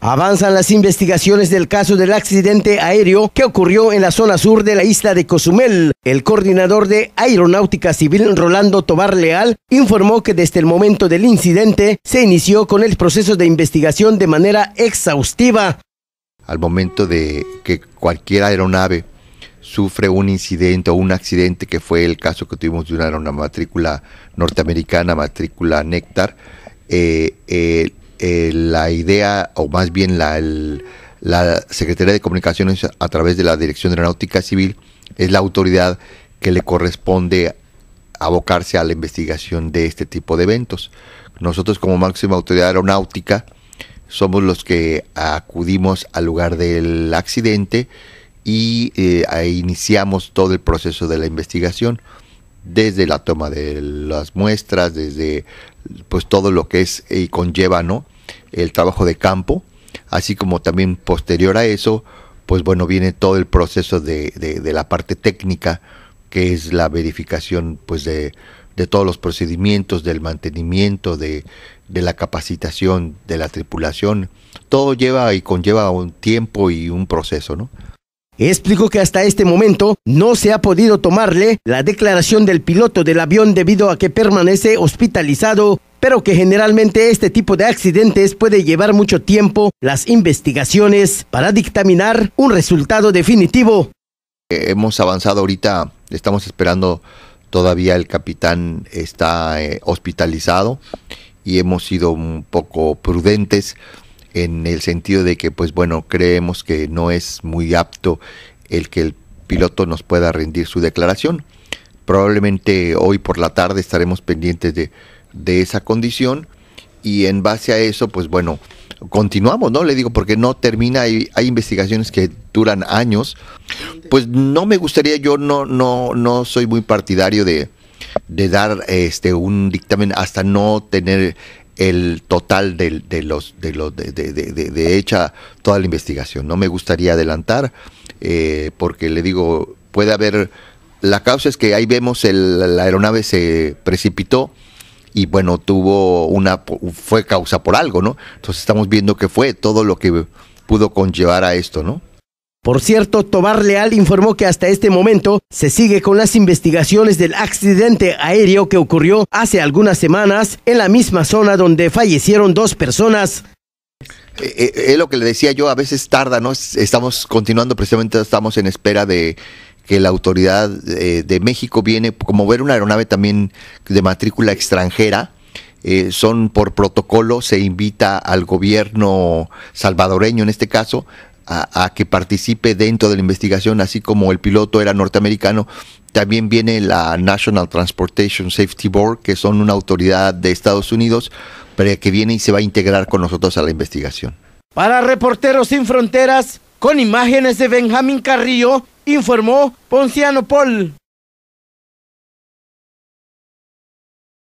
Avanzan las investigaciones del caso del accidente aéreo que ocurrió en la zona sur de la isla de Cozumel. El coordinador de Aeronáutica Civil, Rolando Tobar Leal, informó que desde el momento del incidente se inició con el proceso de investigación de manera exhaustiva. Al momento de que cualquier aeronave sufre un incidente o un accidente, que fue el caso que tuvimos de una, aeronave matrícula norteamericana, matrícula Néctar, el eh, eh, eh, la idea, o más bien la, la Secretaría de Comunicaciones a través de la Dirección de Aeronáutica Civil, es la autoridad que le corresponde abocarse a la investigación de este tipo de eventos. Nosotros como máxima autoridad aeronáutica somos los que acudimos al lugar del accidente y eh, iniciamos todo el proceso de la investigación desde la toma de las muestras, desde pues todo lo que es y conlleva, ¿no? el trabajo de campo, así como también posterior a eso, pues bueno, viene todo el proceso de, la parte técnica, que es la verificación pues de, todos los procedimientos, del mantenimiento, de, la capacitación, de la tripulación. Todo lleva y conlleva un tiempo y un proceso, ¿no? Explico que hasta este momento no se ha podido tomarle la declaración del piloto del avión debido a que permanece hospitalizado pero que generalmente este tipo de accidentes puede llevar mucho tiempo las investigaciones para dictaminar un resultado definitivo. Hemos avanzado ahorita, estamos esperando todavía el capitán está eh, hospitalizado y hemos sido un poco prudentes en el sentido de que pues bueno, creemos que no es muy apto el que el piloto nos pueda rendir su declaración. Probablemente hoy por la tarde estaremos pendientes de de esa condición y en base a eso, pues bueno, continuamos, ¿no? Le digo, porque no termina, hay, hay investigaciones que duran años. Pues no me gustaría, yo no, no, no soy muy partidario de, dar este un dictamen hasta no tener el total de, los de los de, de, hecha toda la investigación. No me gustaría adelantar, eh, porque le digo, puede haber. La causa es que ahí vemos la aeronave se precipitó, y bueno, tuvo una, fue causa por algo, ¿no? Entonces estamos viendo que fue todo lo que pudo conllevar a esto, ¿no? Por cierto, Tomar Leal informó que hasta este momento se sigue con las investigaciones del accidente aéreo que ocurrió hace algunas semanas en la misma zona donde fallecieron dos personas. Eh, eh, es lo que le decía yo, a veces tarda, ¿no? Estamos continuando, precisamente estamos en espera de, que la autoridad eh, de México viene, como ver una aeronave también de matrícula extranjera, eh, son por protocolo, se invita al gobierno salvadoreño en este caso a, que participe dentro de la investigación, así como el piloto era norteamericano. También viene la National Transportation Safety Board, que son una autoridad de Estados Unidos, que viene y se va a integrar con nosotros a la investigación. Para Reporteros Sin Fronteras, con imágenes de Benjamín Carrillo, informó Ponciano Paul.